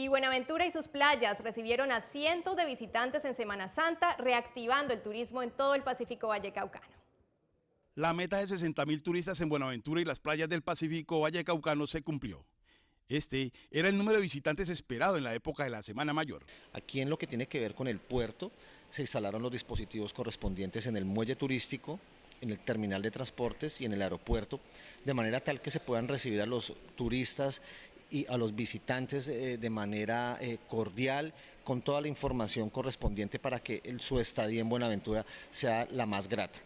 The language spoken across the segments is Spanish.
Y Buenaventura y sus playas recibieron a cientos de visitantes en Semana Santa, reactivando el turismo en todo el Pacífico Vallecaucano. La meta de 60.000 turistas en Buenaventura y las playas del Pacífico Vallecaucano se cumplió. Este era el número de visitantes esperado en la época de la Semana Mayor. Aquí en lo que tiene que ver con el puerto, se instalaron los dispositivos correspondientes en el muelle turístico, en el terminal de transportes y en el aeropuerto, de manera tal que se puedan recibir a los turistas y a los visitantes eh, de manera eh, cordial con toda la información correspondiente para que su estadía en Buenaventura sea la más grata.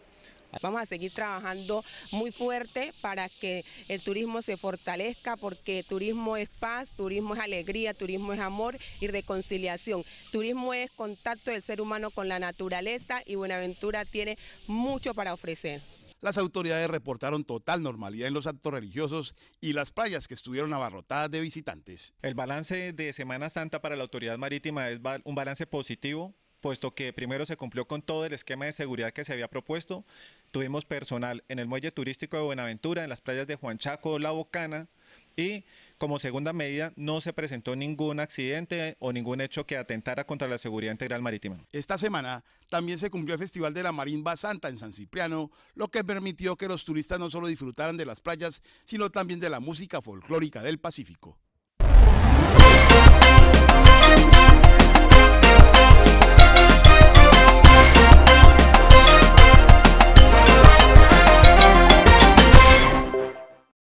Vamos a seguir trabajando muy fuerte para que el turismo se fortalezca porque turismo es paz, turismo es alegría, turismo es amor y reconciliación. Turismo es contacto del ser humano con la naturaleza y Buenaventura tiene mucho para ofrecer las autoridades reportaron total normalidad en los actos religiosos y las playas que estuvieron abarrotadas de visitantes. El balance de Semana Santa para la autoridad marítima es un balance positivo, puesto que primero se cumplió con todo el esquema de seguridad que se había propuesto. Tuvimos personal en el muelle turístico de Buenaventura, en las playas de Juan Chaco, La Bocana y como segunda medida, no se presentó ningún accidente o ningún hecho que atentara contra la seguridad integral marítima. Esta semana también se cumplió el Festival de la Marimba Santa en San Cipriano, lo que permitió que los turistas no solo disfrutaran de las playas, sino también de la música folclórica del Pacífico.